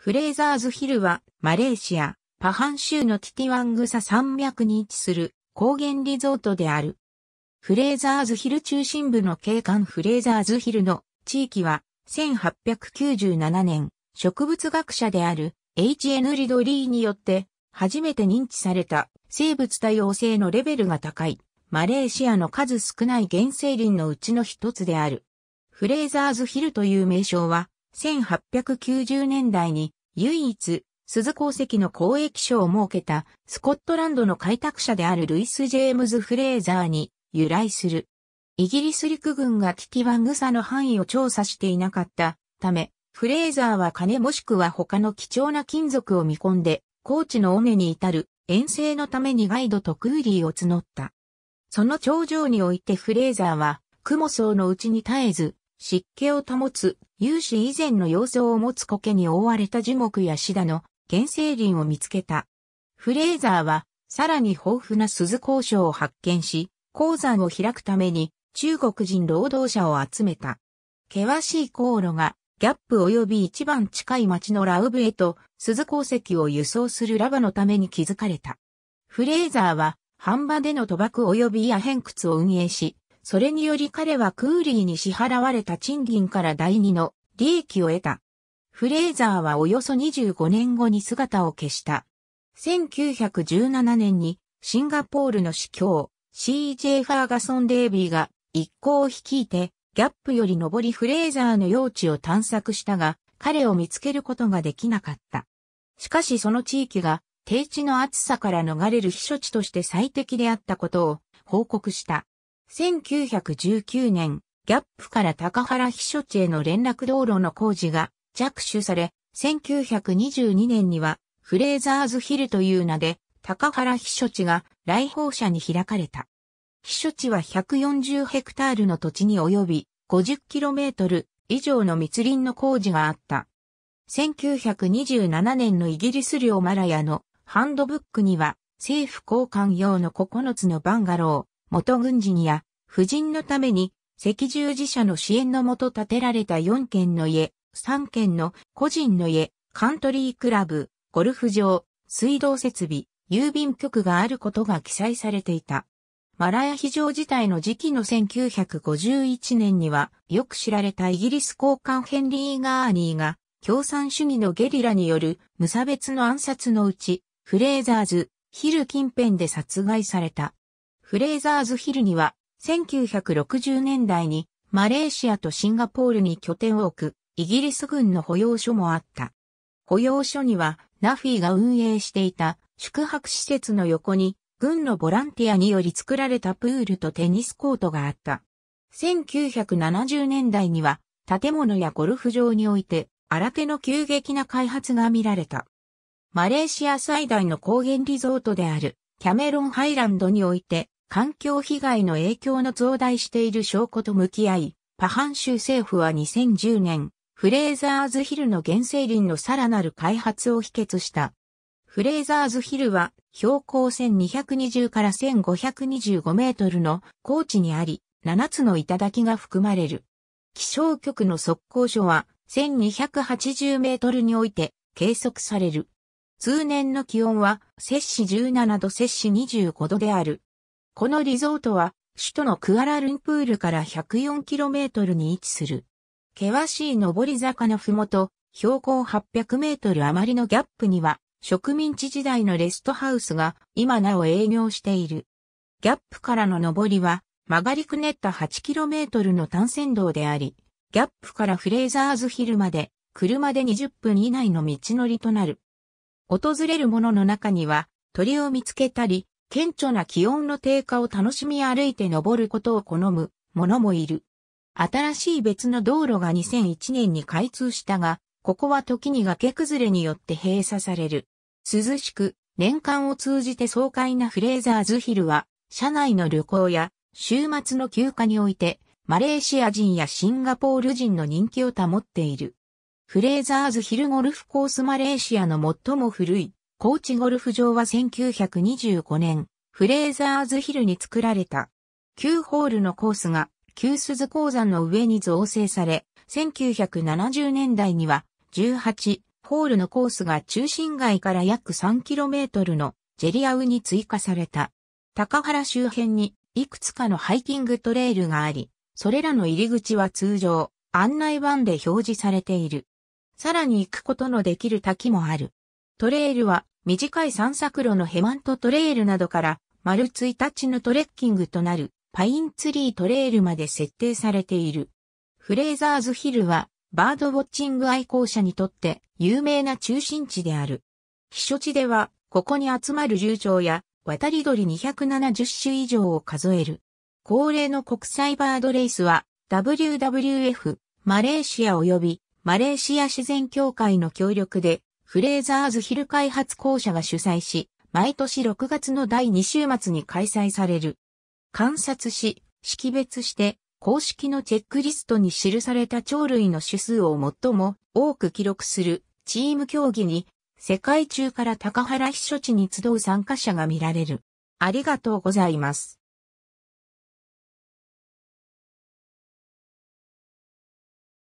フレーザーズヒルは、マレーシア、パハン州のティティワングサ山脈に位置する高原リゾートである。フレーザーズヒル中心部の景観フレーザーズヒルの地域は、1897年、植物学者である H.N. リドリーによって、初めて認知された生物多様性のレベルが高い、マレーシアの数少ない原生林のうちの一つである。フレーザーズヒルという名称は、1890年代に唯一鈴鉱石の交易所を設けたスコットランドの開拓者であるルイス・ジェームズ・フレーザーに由来する。イギリス陸軍がキキワグサの範囲を調査していなかったため、フレーザーは金もしくは他の貴重な金属を見込んで、高地の尾根に至る遠征のためにガイドとクーリーを募った。その頂上においてフレーザーは、クソ層のうちに絶えず、湿気を保つ、有志以前の様相を持つ苔に覆われた樹木やシダの原生林を見つけた。フレーザーは、さらに豊富な鈴交渉を発見し、鉱山を開くために中国人労働者を集めた。険しい航路がギャップ及び一番近い町のラウブへと鈴鉱石を輸送するラバのために築かれた。フレーザーは、半場での賭博及び野変屈を運営し、それにより彼はクーリーに支払われた賃金から第二の利益を得た。フレーザーはおよそ25年後に姿を消した。1917年にシンガポールの司教 CJ ファーガソン・デイビーが一行を率いてギャップより上りフレーザーの用地を探索したが彼を見つけることができなかった。しかしその地域が低地の暑さから逃れる避暑地として最適であったことを報告した。1919年、ギャップから高原避暑地への連絡道路の工事が着手され、1922年にはフレーザーズヒルという名で高原避暑地が来訪者に開かれた。避暑地は140ヘクタールの土地に及び5 0トル以上の密林の工事があった。1927年のイギリス領マラヤのハンドブックには政府交換用の9つのバンガロー、元軍人や夫人のために赤十字社の支援のもと建てられた4軒の家、3軒の個人の家、カントリークラブ、ゴルフ場、水道設備、郵便局があることが記載されていた。マラヤ非常事態の時期の1951年には、よく知られたイギリス高官ヘンリー・ガーニーが、共産主義のゲリラによる無差別の暗殺のうち、フレーザーズ、ヒル近辺で殺害された。フレーザーズヒルには、1960年代にマレーシアとシンガポールに拠点を置くイギリス軍の保養所もあった。保養所にはナフィが運営していた宿泊施設の横に軍のボランティアにより作られたプールとテニスコートがあった。1970年代には建物やゴルフ場において新手の急激な開発が見られた。マレーシア最大の高原リゾートであるキャメロンハイランドにおいて環境被害の影響の増大している証拠と向き合い、パハン州政府は2010年、フレーザーズヒルの原生林のさらなる開発を否決した。フレーザーズヒルは標高1220から1525メートルの高地にあり、7つの頂が含まれる。気象局の測候所は1280メートルにおいて計測される。通年の気温は摂氏17度摂氏25度である。このリゾートは、首都のクアラルンプールから 104km に位置する。険しい上り坂のふもと、標高 800m 余りのギャップには、植民地時代のレストハウスが今なお営業している。ギャップからの上りは曲がりくねった 8km の単線道であり、ギャップからフレーザーズヒルまで車で20分以内の道のりとなる。訪れる者の中には鳥を見つけたり、顕著な気温の低下を楽しみ歩いて登ることを好む者もいる。新しい別の道路が2001年に開通したが、ここは時に崖崩れによって閉鎖される。涼しく、年間を通じて爽快なフレーザーズヒルは、社内の旅行や週末の休暇において、マレーシア人やシンガポール人の人気を保っている。フレーザーズヒルゴルフコースマレーシアの最も古い高知ゴルフ場は1925年、フレーザーズヒルに作られた。9ホールのコースが、旧鈴鉱山の上に造成され、1970年代には、18ホールのコースが中心街から約 3km のジェリアウに追加された。高原周辺にいくつかのハイキングトレイルがあり、それらの入り口は通常、案内板で表示されている。さらに行くことのできる滝もある。トレイルは短い散策路のヘマントトレイルなどから丸1日のトレッキングとなるパインツリートレイルまで設定されている。フレーザーズヒルはバードウォッチング愛好者にとって有名な中心地である。避暑地ではここに集まる獣鳥や渡り鳥270種以上を数える。恒例の国際バードレースは WWF マレーシア及びマレーシア自然協会の協力でフレーザーズヒル開発公社が主催し、毎年6月の第2週末に開催される。観察し、識別して、公式のチェックリストに記された鳥類の種数を最も多く記録するチーム競技に、世界中から高原避暑地に集う参加者が見られる。ありがとうございます。